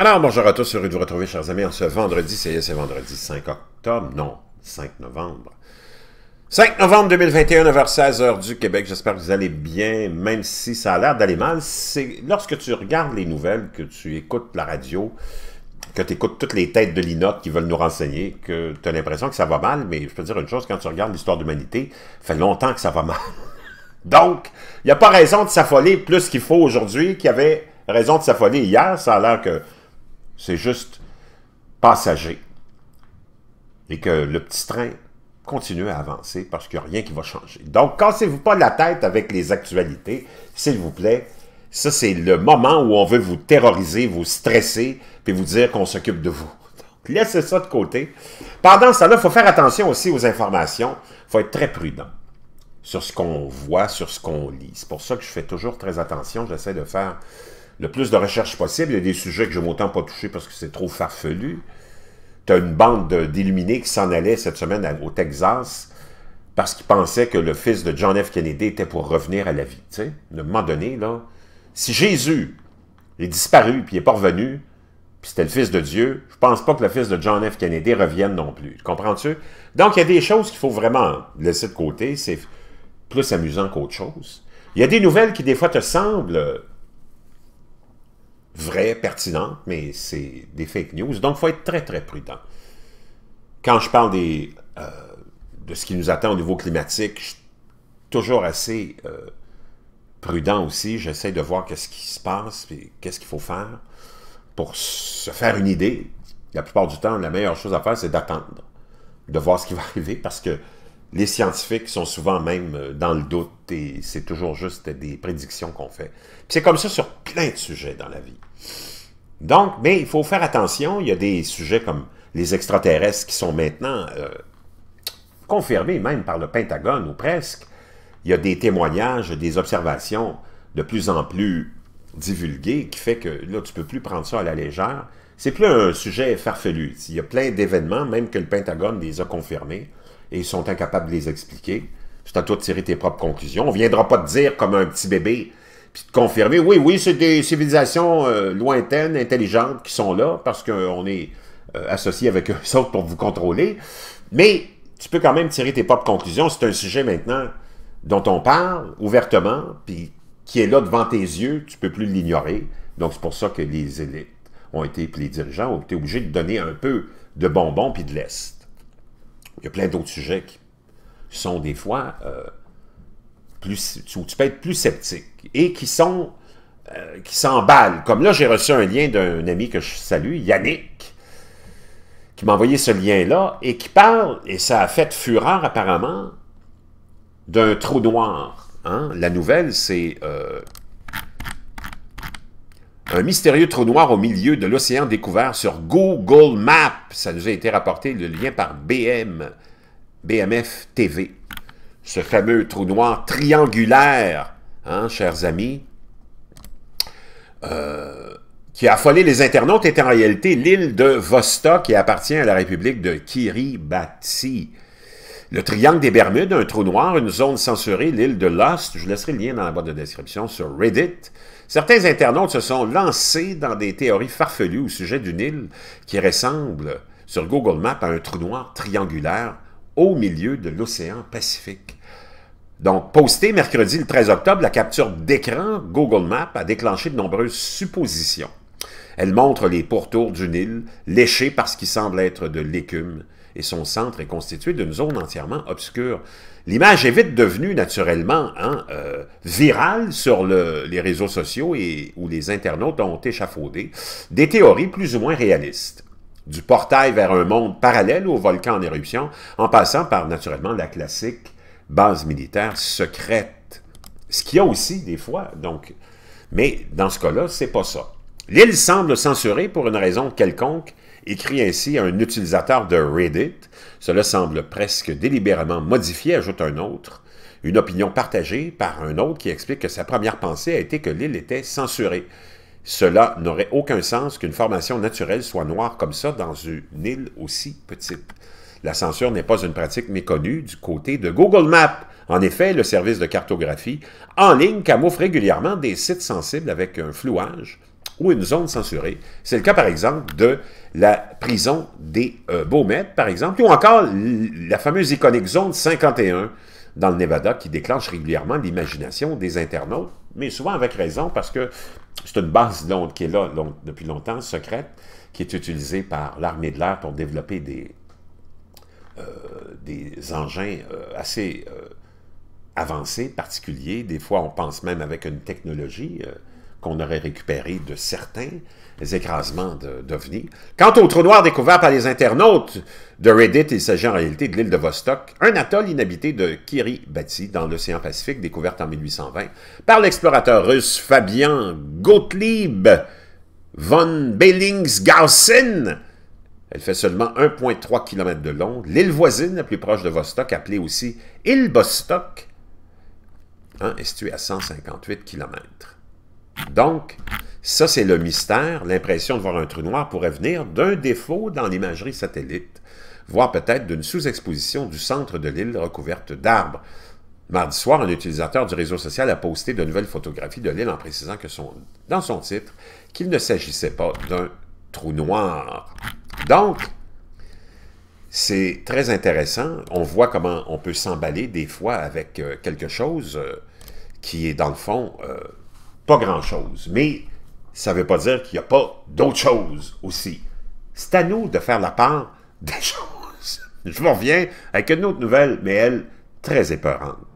Alors, bonjour à tous, heureux de vous retrouver, chers amis, en ce vendredi, c'est vendredi 5 octobre, non, 5 novembre. 5 novembre 2021, 9h16, du Québec. J'espère que vous allez bien, même si ça a l'air d'aller mal. C'est lorsque tu regardes les nouvelles, que tu écoutes la radio, que tu écoutes toutes les têtes de l'INOT qui veulent nous renseigner, que tu as l'impression que ça va mal, mais je peux te dire une chose, quand tu regardes l'histoire de l'humanité, fait longtemps que ça va mal. Donc, il n'y a pas raison de s'affoler plus qu'il faut aujourd'hui, qu'il y avait raison de s'affoler hier. Ça a l'air que c'est juste passager et que le petit train continue à avancer parce qu'il n'y a rien qui va changer. Donc, cassez-vous pas la tête avec les actualités, s'il vous plaît. Ça, c'est le moment où on veut vous terroriser, vous stresser, puis vous dire qu'on s'occupe de vous. Donc, laissez ça de côté. Pendant ça là il faut faire attention aussi aux informations. Il faut être très prudent sur ce qu'on voit, sur ce qu'on lit. C'est pour ça que je fais toujours très attention. J'essaie de faire le plus de recherches possible. Il y a des sujets que je autant pas toucher parce que c'est trop farfelu. Tu as une bande d'illuminés qui s'en allait cette semaine au Texas parce qu'ils pensaient que le fils de John F. Kennedy était pour revenir à la vie. Tu sais, à un moment donné, là, si Jésus est disparu puis n'est pas revenu, puis c'était le fils de Dieu, je pense pas que le fils de John F. Kennedy revienne non plus. Comprends-tu? Donc, il y a des choses qu'il faut vraiment laisser de côté. C'est plus amusant qu'autre chose. Il y a des nouvelles qui, des fois, te semblent vraies, mais c'est des fake news. Donc, il faut être très, très prudent. Quand je parle des, euh, de ce qui nous attend au niveau climatique, je suis toujours assez euh, prudent aussi. J'essaie de voir qu'est-ce qui se passe et qu'est-ce qu'il faut faire pour se faire une idée. La plupart du temps, la meilleure chose à faire, c'est d'attendre, de voir ce qui va arriver parce que les scientifiques sont souvent même euh, dans le doute et c'est toujours juste des prédictions qu'on fait. C'est comme ça sur plein de sujets dans la vie. Donc, mais il faut faire attention, il y a des sujets comme les extraterrestres qui sont maintenant euh, confirmés même par le Pentagone ou presque. Il y a des témoignages, des observations de plus en plus divulguées qui fait que là, tu peux plus prendre ça à la légère. C'est plus un sujet farfelu. Il y a plein d'événements, même que le Pentagone les a confirmés et ils sont incapables de les expliquer. C'est à toi de tirer tes propres conclusions. On ne viendra pas te dire comme un petit bébé, puis te confirmer, oui, oui, c'est des civilisations euh, lointaines, intelligentes qui sont là, parce qu'on euh, est euh, associé avec eux autres pour vous contrôler. Mais tu peux quand même tirer tes propres conclusions. C'est un sujet maintenant dont on parle ouvertement, puis qui est là devant tes yeux, tu ne peux plus l'ignorer. Donc c'est pour ça que les élites ont été, puis les dirigeants ont été obligés de donner un peu de bonbons puis de l'Est. Il y a plein d'autres sujets qui sont des fois euh, plus, où tu peux être plus sceptique et qui sont euh, qui s'emballent. Comme là, j'ai reçu un lien d'un ami que je salue, Yannick, qui m'a envoyé ce lien-là et qui parle, et ça a fait fureur apparemment, d'un trou noir. Hein. La nouvelle, c'est euh, un mystérieux trou noir au milieu de l'océan découvert sur Google Maps. Ça nous a été rapporté, le lien par BM, BMF TV. Ce fameux trou noir triangulaire, hein, chers amis, euh, qui a affolé les internautes est en réalité l'île de Vostok qui appartient à la République de Kiribati. Le triangle des Bermudes, un trou noir, une zone censurée, l'île de Lost. Je laisserai le lien dans la boîte de description sur Reddit. Certains internautes se sont lancés dans des théories farfelues au sujet d'une île qui ressemble, sur Google Maps, à un trou noir triangulaire au milieu de l'océan Pacifique. Donc, postée mercredi le 13 octobre, la capture d'écran Google Maps a déclenché de nombreuses suppositions. Elle montre les pourtours d'une île léchée par ce qui semble être de l'écume et son centre est constitué d'une zone entièrement obscure. L'image est vite devenue naturellement hein, euh, virale sur les réseaux sociaux et où les internautes ont échafaudé des théories plus ou moins réalistes. Du portail vers un monde parallèle au volcan en éruption, en passant par naturellement la classique base militaire secrète. Ce qu'il a aussi des fois, donc. Mais dans ce cas-là, c'est pas ça. L'île semble censurée pour une raison quelconque écrit ainsi à un utilisateur de Reddit. Cela semble presque délibérément modifié, ajoute un autre. Une opinion partagée par un autre qui explique que sa première pensée a été que l'île était censurée. Cela n'aurait aucun sens qu'une formation naturelle soit noire comme ça dans une île aussi petite. La censure n'est pas une pratique méconnue du côté de Google Maps. En effet, le service de cartographie en ligne camoufle régulièrement des sites sensibles avec un flouage ou une zone censurée. C'est le cas, par exemple, de la prison des euh, par exemple, ou encore la fameuse iconique zone 51 dans le Nevada qui déclenche régulièrement l'imagination des internautes, mais souvent avec raison parce que c'est une base d'onde qui est là depuis longtemps, secrète, qui est utilisée par l'armée de l'air pour développer des, euh, des engins euh, assez euh, avancés, particuliers. Des fois, on pense même avec une technologie qu'on aurait récupéré de certains écrasements d'ovnis. Quant au trou noir découvert par les internautes de Reddit, il s'agit en réalité de l'île de Vostok, un atoll inhabité de Kiribati dans l'océan Pacifique, découverte en 1820 par l'explorateur russe Fabian Gottlieb von Bellingshausen. Elle fait seulement 1,3 km de long. L'île voisine la plus proche de Vostok, appelée aussi île Vostok, hein, est située à 158 km. Donc, ça, c'est le mystère. L'impression de voir un trou noir pourrait venir d'un défaut dans l'imagerie satellite, voire peut-être d'une sous-exposition du centre de l'île recouverte d'arbres. Mardi soir, un utilisateur du réseau social a posté de nouvelles photographies de l'île en précisant que son, dans son titre qu'il ne s'agissait pas d'un trou noir. Donc, c'est très intéressant. On voit comment on peut s'emballer des fois avec euh, quelque chose euh, qui est dans le fond euh, pas grand-chose. Mais ça ne veut pas dire qu'il n'y a pas d'autres choses aussi. C'est à nous de faire la part des choses. Je vous reviens avec une autre nouvelle, mais elle, très épeurante.